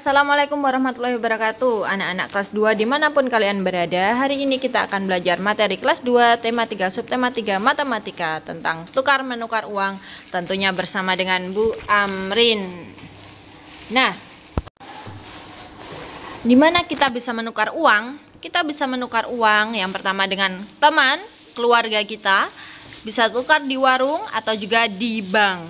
Assalamualaikum warahmatullahi wabarakatuh Anak-anak kelas 2 dimanapun kalian berada Hari ini kita akan belajar materi kelas 2 Tema 3 subtema 3 matematika Tentang tukar menukar uang Tentunya bersama dengan Bu Amrin Nah Dimana kita bisa menukar uang? Kita bisa menukar uang yang pertama dengan teman, keluarga kita Bisa tukar di warung atau juga di bank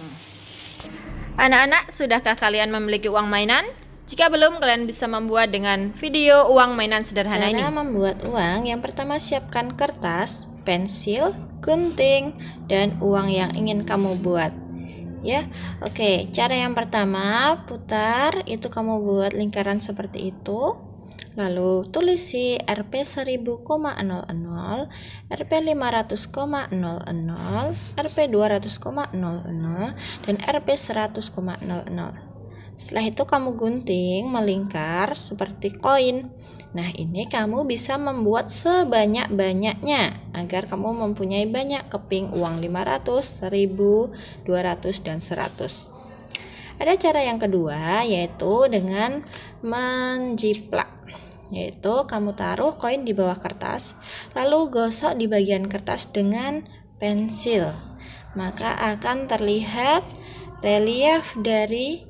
Anak-anak, sudahkah kalian memiliki uang mainan? Jika belum, kalian bisa membuat dengan video uang mainan sederhana Cara ini. Cara membuat uang, yang pertama siapkan kertas, pensil, gunting, dan uang yang ingin kamu buat. Ya, oke. Cara yang pertama, putar itu kamu buat lingkaran seperti itu. Lalu tulisi Rp 1000,00, Rp 500,00, Rp 200,00 dan Rp 100,00. Setelah itu kamu gunting melingkar seperti koin. Nah, ini kamu bisa membuat sebanyak-banyaknya agar kamu mempunyai banyak keping uang 500, 1000, 200 dan 100. Ada cara yang kedua yaitu dengan menjiplak. Yaitu kamu taruh koin di bawah kertas, lalu gosok di bagian kertas dengan pensil. Maka akan terlihat relief dari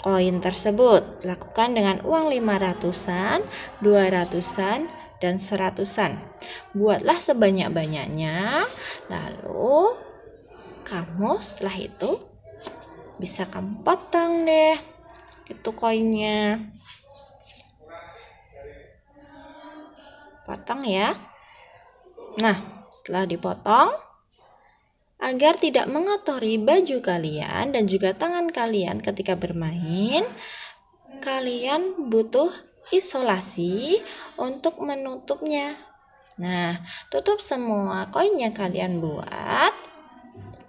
koin tersebut. Lakukan dengan uang 500-an, 200-an, dan 100-an. Buatlah sebanyak-banyaknya, lalu kamu setelah itu bisa kamu potong deh itu koinnya. Potong ya. Nah, setelah dipotong, agar tidak mengotori baju kalian dan juga tangan kalian ketika bermain. Kalian butuh isolasi untuk menutupnya. Nah, tutup semua koinnya kalian buat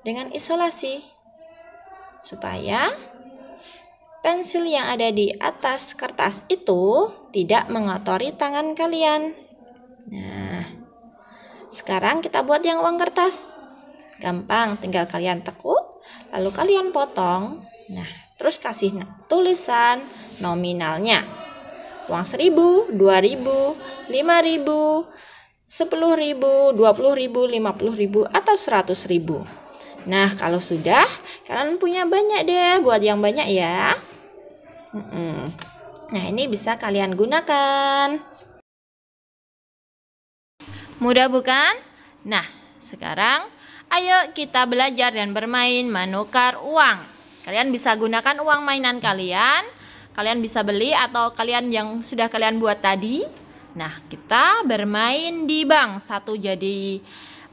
dengan isolasi supaya pensil yang ada di atas kertas itu tidak mengotori tangan kalian. Nah, sekarang kita buat yang uang kertas. Gampang, tinggal kalian tekuk, lalu kalian potong. Nah, terus kasih tulisan nominalnya. Uang ribu 1000, 2000, 5000, 10.000, 20.000, 50.000 atau 100.000. Nah, kalau sudah kalian punya banyak deh buat yang banyak ya. Nah, ini bisa kalian gunakan. Mudah bukan? Nah, sekarang Ayo kita belajar dan bermain menukar uang. Kalian bisa gunakan uang mainan kalian. Kalian bisa beli atau kalian yang sudah kalian buat tadi. Nah, kita bermain di bank. Satu jadi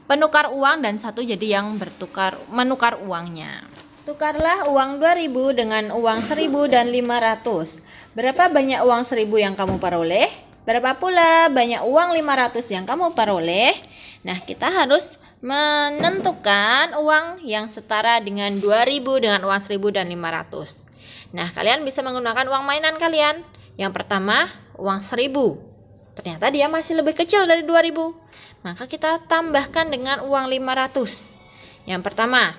penukar uang dan satu jadi yang bertukar menukar uangnya. Tukarlah uang 2000 dengan uang 1000 dan 500. Berapa banyak uang 1000 yang kamu peroleh? Berapa pula banyak uang 500 yang kamu peroleh? Nah, kita harus menentukan uang yang setara dengan 2000 dengan uang 1000 dan 500. Nah, kalian bisa menggunakan uang mainan kalian. Yang pertama, uang 1000. Ternyata dia masih lebih kecil dari 2000. Maka kita tambahkan dengan uang 500. Yang pertama,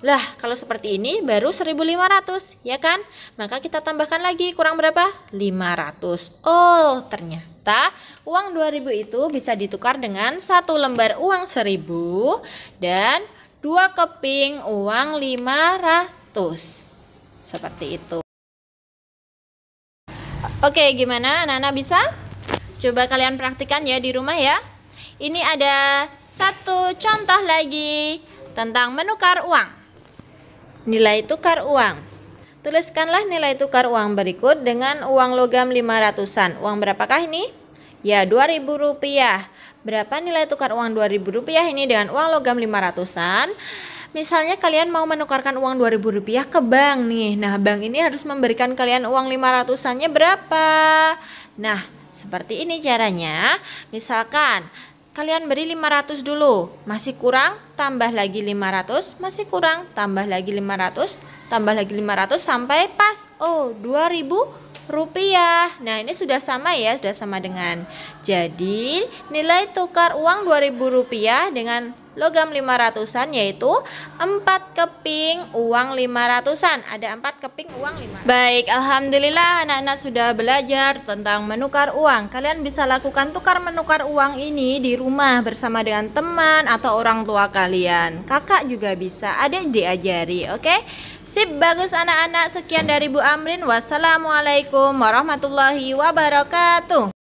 lah, kalau seperti ini baru 1500, ya kan? Maka kita tambahkan lagi kurang berapa? 500. Oh, ternyata uang 2000 itu bisa ditukar dengan satu lembar uang 1000 dan dua keping uang 500. Seperti itu. Oke, gimana nana bisa? Coba kalian praktikan ya di rumah ya. Ini ada satu contoh lagi tentang menukar uang. Nilai tukar uang. Tuliskanlah nilai tukar uang berikut dengan uang logam 500-an. Uang berapakah ini? Ya, 2000 rupiah. Berapa nilai tukar uang 2000 rupiah ini dengan uang logam 500-an? Misalnya kalian mau menukarkan uang 2000 rupiah ke bank nih. Nah, bank ini harus memberikan kalian uang 500-annya berapa? Nah, seperti ini caranya. Misalkan kalian beri 500 dulu. Masih kurang, tambah lagi 500, masih kurang, tambah lagi 500, tambah lagi 500 sampai pas. Oh, 2000 rupiah. Nah, ini sudah sama ya, sudah sama dengan. Jadi, nilai tukar uang 2000 rupiah dengan logam 500-an yaitu 4 keping uang 500-an. Ada 4 keping uang 500. Baik, alhamdulillah anak-anak sudah belajar tentang menukar uang. Kalian bisa lakukan tukar menukar uang ini di rumah bersama dengan teman atau orang tua kalian. Kakak juga bisa, ada yang diajari, oke? Okay? Sip, bagus anak-anak. Sekian dari Bu Amrin. Wassalamualaikum warahmatullahi wabarakatuh.